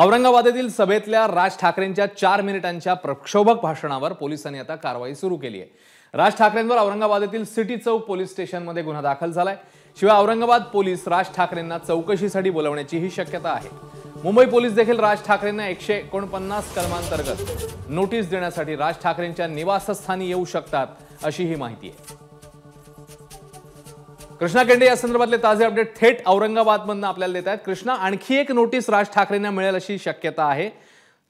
औरंगाबाद येथील सभेतल्या राज ठाकरेंच्या चार मिनिटांच्या प्रक्षोभक भाषणावर पोलिसांनी आता कारवाई सुरू केली आहे राज ठाकरेंवर औरंगाबाद येथील सिटी चौक पोलीस स्टेशनमध्ये गुन्हा दाखल झालाय शिवाय औरंगाबाद पोलीस राज ठाकरेंना चौकशीसाठी बोलवण्याचीही शक्यता आहे मुंबई पोलीस देखील राज ठाकरेंना एकशे एकोणपन्नास कलमांतर्गत नोटीस देण्यासाठी राज ठाकरेंच्या निवासस्थानी येऊ शकतात अशी ही माहिती आहे कृष्णा केंडे या संदर्भातले ताजे अपडेट थेट औरंगाबादमधनं आपल्याला देत आहेत कृष्णा आणखी एक नोटीस राज ठाकरेंना मिळेल अशी शक्यता आहे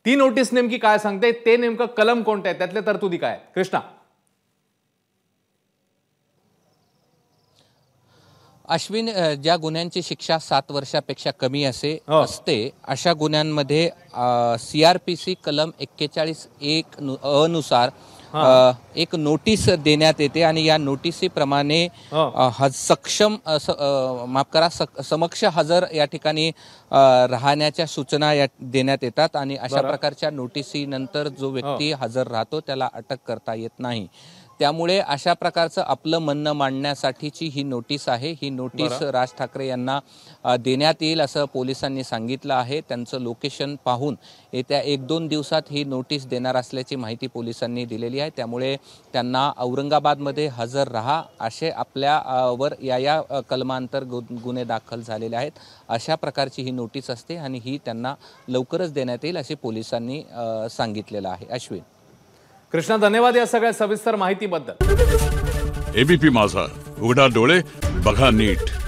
ती नोटीस नेमकी काय सांगते ते नेमकं कलम कोणते आहे त्यातल्या तरतुदी काय कृष्णा अश्विन ज्या गुन्ह्यांची शिक्षा सात वर्षापेक्षा कमी असे हो. असते अशा गुन्ह्यांमध्ये सी आर पी सी कलम एक्केचाळीस एक अनुसार एक नोटीस देण्यात येते आणि या नोटीसीप्रमाणे सक्षम माफ करा समक्ष हजर या ठिकाणी राहण्याच्या सूचना या देण्यात येतात आणि अशा प्रकारच्या नंतर जो व्यक्ती हजर राहतो त्याला अटक करता येत नाही त्यामुळे अशा प्रकारचं आपलं म्हणणं मांडण्यासाठीची ही नोटीस आहे ही नोटीस राज ठाकरे यांना देण्यात येईल असं पोलिसांनी सांगितलं आहे त्यांचं लोकेशन पाहून येत्या एक दोन दिवसात ही नोटीस देणार असल्याची माहिती पोलिसांनी दिलेली आहे त्यामुळे त्यांना औरंगाबादमध्ये हजर राहा असे आपल्यावर या या कलमांतर गु गुन्हे दाखल झालेले आहेत अशा प्रकारची ही नोटीस असते आणि ही त्यांना लवकरच देण्यात येईल असे पोलिसांनी सांगितलेलं आहे अश्विन कृष्णा धन्यवाद या सगळ्या सविस्तर माहितीबद्दल एबीपी माझा उघडा डोळे बघा नीट